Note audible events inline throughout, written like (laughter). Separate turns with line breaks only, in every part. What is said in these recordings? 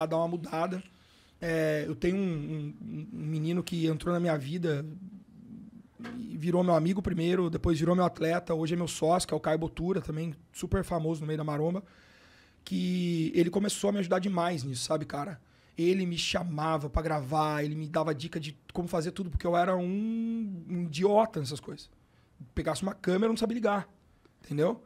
a dar uma mudada. É, eu tenho um, um, um, menino que entrou na minha vida virou meu amigo primeiro, depois virou meu atleta, hoje é meu sócio, que é o Caio Botura, também super famoso no meio da maromba, que ele começou a me ajudar demais nisso, sabe, cara? Ele me chamava para gravar, ele me dava dica de como fazer tudo, porque eu era um, um idiota nessas coisas. Pegasse uma câmera, não sabia ligar, entendeu?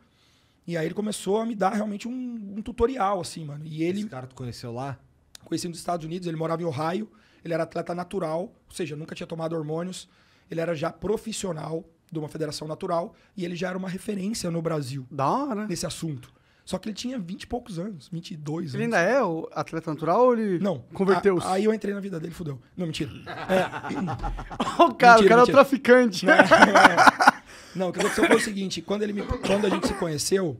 E aí ele começou a me dar realmente um, um tutorial, assim, mano. E ele. Esse cara tu conheceu lá? Conheci nos Estados Unidos, ele morava em Ohio, ele era atleta natural, ou seja, nunca tinha tomado hormônios, ele era já profissional de uma federação natural e ele já era uma referência no Brasil. Da hora. Nesse assunto. Só que ele tinha 20 e poucos anos, 22 ele anos. Ele ainda é o atleta natural ou ele Não, converteu-se? Aí eu entrei na vida dele, fudeu. Não, mentira. (laughs) É, o cara, mentira, o cara mentira. é o traficante. É, é, não, o que aconteceu foi o seguinte: quando, ele me, quando a gente se conheceu,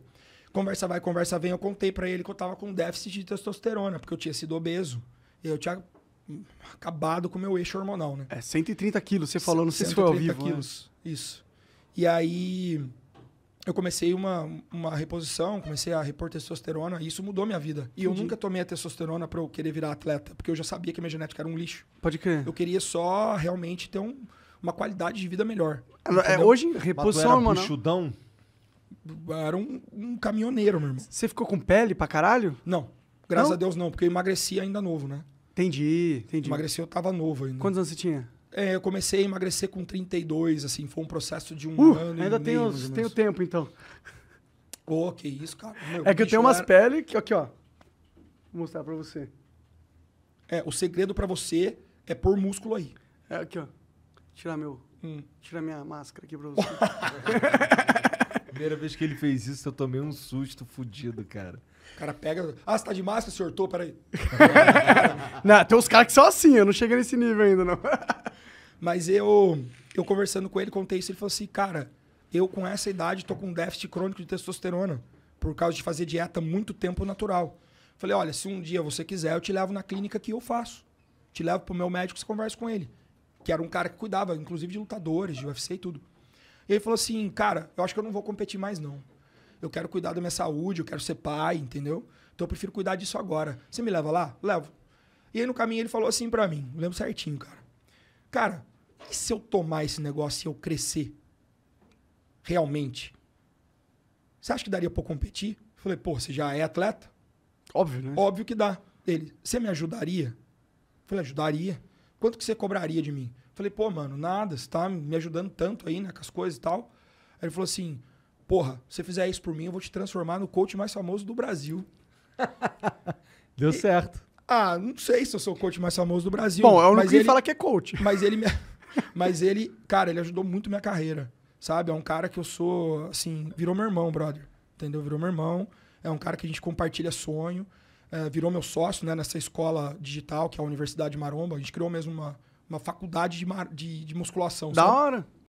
conversa vai, conversa vem, eu contei para ele que eu tava com déficit de testosterona, porque eu tinha sido obeso. Eu tinha acabado com o meu eixo hormonal, né? É, 130 quilos, você falou, não sei se foi ao vivo. Né? quilos, né? isso. E aí eu comecei uma, uma reposição, comecei a repor testosterona e isso mudou minha vida. E Entendi. eu nunca tomei a testosterona para eu querer virar atleta, porque eu já sabia que minha genética era um lixo. Pode crer. Eu queria só realmente ter um uma qualidade de vida melhor. É, é hoje, reposição era né? Puxudão? Era um, um caminhoneiro, meu irmão. Você ficou com pele pra caralho? Não. Graças Não? a Deus não, porque eu emagreci ainda novo, né? Entendi, entendi. Emagreci, eu tava novo ainda. Quantos anos você tinha? É, eu comecei a emagrecer com 32, assim, foi um processo de um uh, ano ainda e meio. Ainda tempo, então. Pô, oh, que isso, cara. Meu, é que eu tenho umas era... peles que, aqui, ó. Vou mostrar pra você. É, o segredo para você é pôr músculo aí. É, aqui, ó tirar meu. Hum. Tirar minha máscara aqui pra você. (laughs) Primeira vez que ele fez isso, eu tomei um susto fudido, cara. O cara pega. Ah, você tá de máscara, senhor? Tô, peraí. (laughs) não, tem uns caras que são assim, eu não cheguei nesse nível ainda, não. (laughs) Mas eu, eu conversando com ele, contei isso, ele falou assim, cara, eu com essa idade tô com um déficit crônico de testosterona, por causa de fazer dieta muito tempo natural. Falei, olha, se um dia você quiser, eu te levo na clínica que eu faço. Te levo pro meu médico, você conversa com ele que era um cara que cuidava, inclusive, de lutadores, de UFC e tudo. E ele falou assim, cara, eu acho que eu não vou competir mais, não. Eu quero cuidar da minha saúde, eu quero ser pai, entendeu? Então eu prefiro cuidar disso agora. Você me leva lá? Levo. E aí no caminho ele falou assim para mim, lembro certinho, cara. Cara, e se eu tomar esse negócio e eu crescer? Realmente? Você acha que daria pra eu competir? Eu falei, pô, você já é atleta? Óbvio, né? Óbvio que dá. Ele, você me ajudaria? Eu falei, ajudaria quanto que você cobraria de mim? Falei, pô, mano, nada, você tá me ajudando tanto aí, né, com as coisas e tal. Aí ele falou assim, porra, se você fizer isso por mim, eu vou te transformar no coach mais famoso do Brasil. (laughs) Deu e, certo. Ah, não sei se eu sou o coach mais famoso do Brasil. Bom, eu é não mas ele fala que é coach. (laughs) Mas ele, me, (laughs) mas ele, cara, ele ajudou muito minha carreira, sabe? É um cara que eu sou, assim, virou meu irmão, brother. Entendeu? Virou meu irmão. É um cara que a gente compartilha sonho é, virou meu sócio né, nessa escola digital, que é a Universidade Maromba. A gente criou mesmo uma, uma faculdade de, mar, de, de musculação. Da sabe? hora!